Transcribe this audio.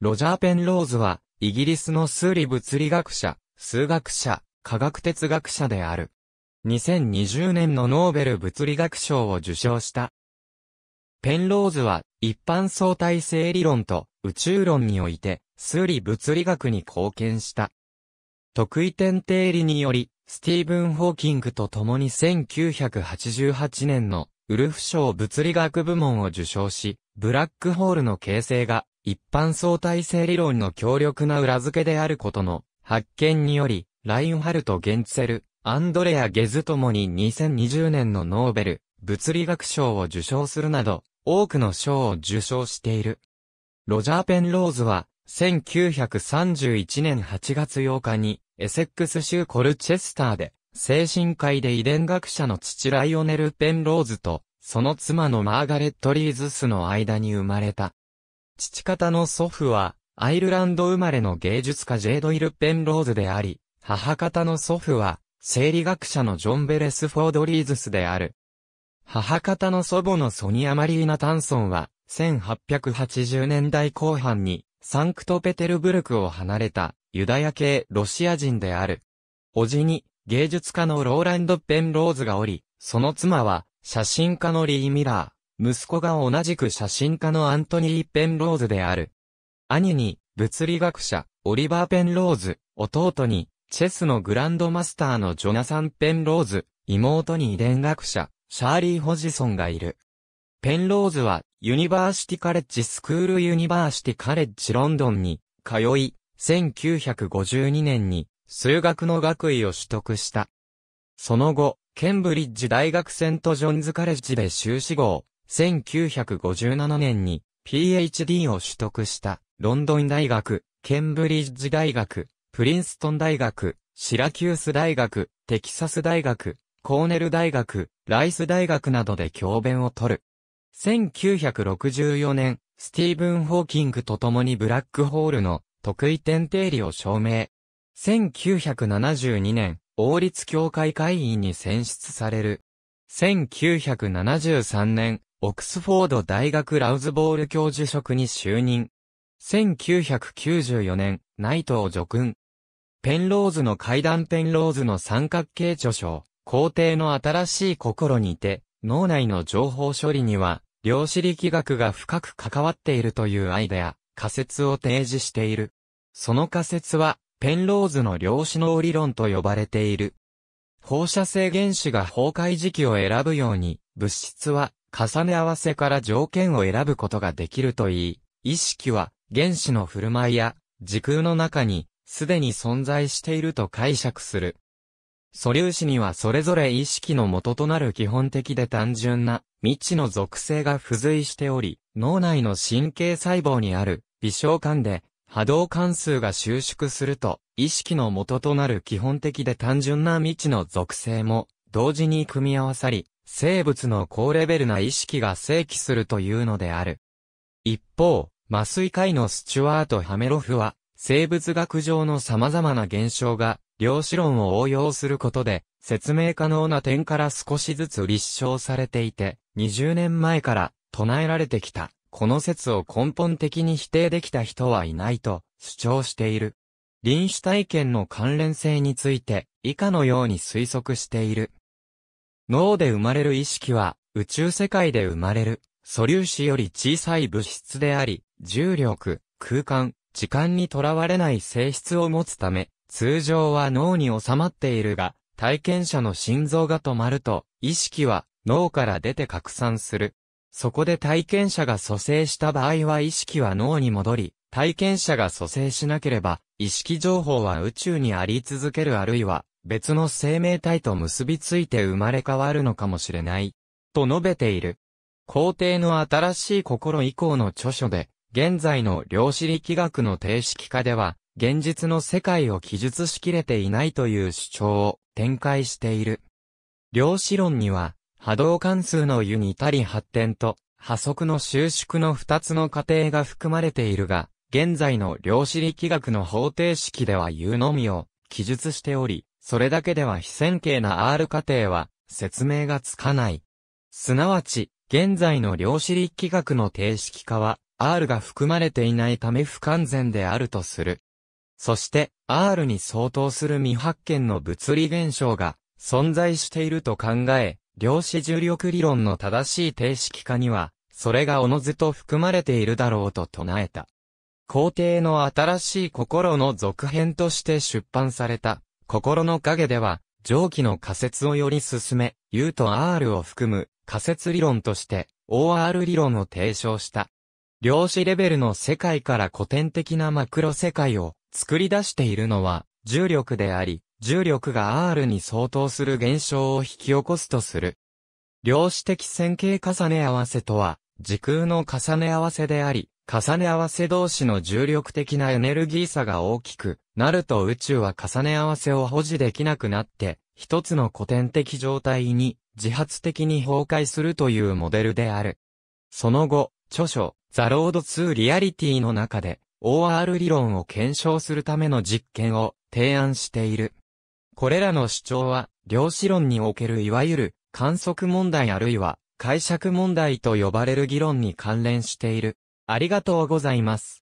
ロジャー・ペンローズは、イギリスの数理物理学者、数学者、科学哲学者である。2020年のノーベル物理学賞を受賞した。ペンローズは、一般相対性理論と宇宙論において、数理物理学に貢献した。得意点定理により、スティーブン・ホーキングと共に1988年のウルフ賞物理学部門を受賞し、ブラックホールの形成が一般相対性理論の強力な裏付けであることの発見により、ラインハルト・ゲンツェル、アンドレア・ゲズともに2020年のノーベル物理学賞を受賞するなど、多くの賞を受賞している。ロジャー・ペンローズは、1931年8月8日に、エセックス州コルチェスターで、精神科医で遺伝学者の父ライオネル・ペンローズと、その妻のマーガレット・リーズスの間に生まれた。父方の祖父は、アイルランド生まれの芸術家ジェイド・イル・ペンローズであり、母方の祖父は、生理学者のジョン・ベレスフォード・リーズスである。母方の祖母のソニア・マリーナ・タンソンは、1880年代後半に、サンクトペテルブルクを離れた、ユダヤ系ロシア人である。おじに、芸術家のローランド・ペンローズがおり、その妻は、写真家のリー・ミラー。息子が同じく写真家のアントニー・ペンローズである。兄に、物理学者、オリバー・ペンローズ、弟に、チェスのグランドマスターのジョナサン・ペンローズ、妹に遺伝学者、シャーリー・ホジソンがいる。ペンローズは、ユニバーシティカレッジスクールユニバーシティカレッジロンドンに、通い、1952年に、数学の学位を取得した。その後、ケンブリッジ大学セントジョンズカレッジで修士号、1957年に PhD を取得したロンドン大学、ケンブリッジ大学、プリンストン大学、シラキュース大学、テキサス大学、コーネル大学、ライス大学などで教鞭を取る。1964年、スティーブン・ホーキングと共にブラックホールの特異点定理を証明。1972年、王立協会会員に選出される。1973年、オクスフォード大学ラウズボール教授職に就任。1994年、内藤助君。ペンローズの階段ペンローズの三角形著書、皇帝の新しい心にて、脳内の情報処理には、量子力学が深く関わっているというアイデア、仮説を提示している。その仮説は、ペンローズの量子脳理論と呼ばれている。放射性原子が崩壊時期を選ぶように、物質は重ね合わせから条件を選ぶことができるといい、意識は原子の振る舞いや時空の中にすでに存在していると解釈する。素粒子にはそれぞれ意識の元となる基本的で単純な未知の属性が付随しており、脳内の神経細胞にある微小管で波動関数が収縮すると、意識の元となる基本的で単純な未知の属性も同時に組み合わさり、生物の高レベルな意識が正規するというのである。一方、麻酔科医のスチュワート・ハメロフは、生物学上の様々な現象が、量子論を応用することで、説明可能な点から少しずつ立証されていて、20年前から唱えられてきた、この説を根本的に否定できた人はいないと主張している。臨死体験の関連性について、以下のように推測している。脳で生まれる意識は、宇宙世界で生まれる、素粒子より小さい物質であり、重力、空間、時間にとらわれない性質を持つため、通常は脳に収まっているが、体験者の心臓が止まると、意識は脳から出て拡散する。そこで体験者が蘇生した場合は意識は脳に戻り、体験者が蘇生しなければ、意識情報は宇宙にあり続けるあるいは別の生命体と結びついて生まれ変わるのかもしれない、と述べている。皇帝の新しい心以降の著書で、現在の量子力学の定式化では、現実の世界を記述しきれていないという主張を展開している。量子論には、波動関数の湯に至り発展と、波速の収縮の二つの過程が含まれているが、現在の量子力学の方程式では言うのみを記述しており、それだけでは非線形な R 過程は説明がつかない。すなわち、現在の量子力学の定式化は、R が含まれていないため不完全であるとする。そして、R に相当する未発見の物理現象が存在していると考え、量子重力理論の正しい定式化には、それがおのずと含まれているだろうと唱えた。皇帝の新しい心の続編として出版された、心の影では、上記の仮説をより進め、U と R を含む仮説理論として、OR 理論を提唱した。量子レベルの世界から古典的なマクロ世界を作り出しているのは、重力であり、重力が R に相当する現象を引き起こすとする。量子的線形重ね合わせとは、時空の重ね合わせであり、重ね合わせ同士の重力的なエネルギー差が大きくなると宇宙は重ね合わせを保持できなくなって、一つの古典的状態に自発的に崩壊するというモデルである。その後、著書、ザ・ロード・ツー・リアリティの中で、OR 理論を検証するための実験を提案している。これらの主張は、量子論におけるいわゆる観測問題あるいは解釈問題と呼ばれる議論に関連している。ありがとうございます。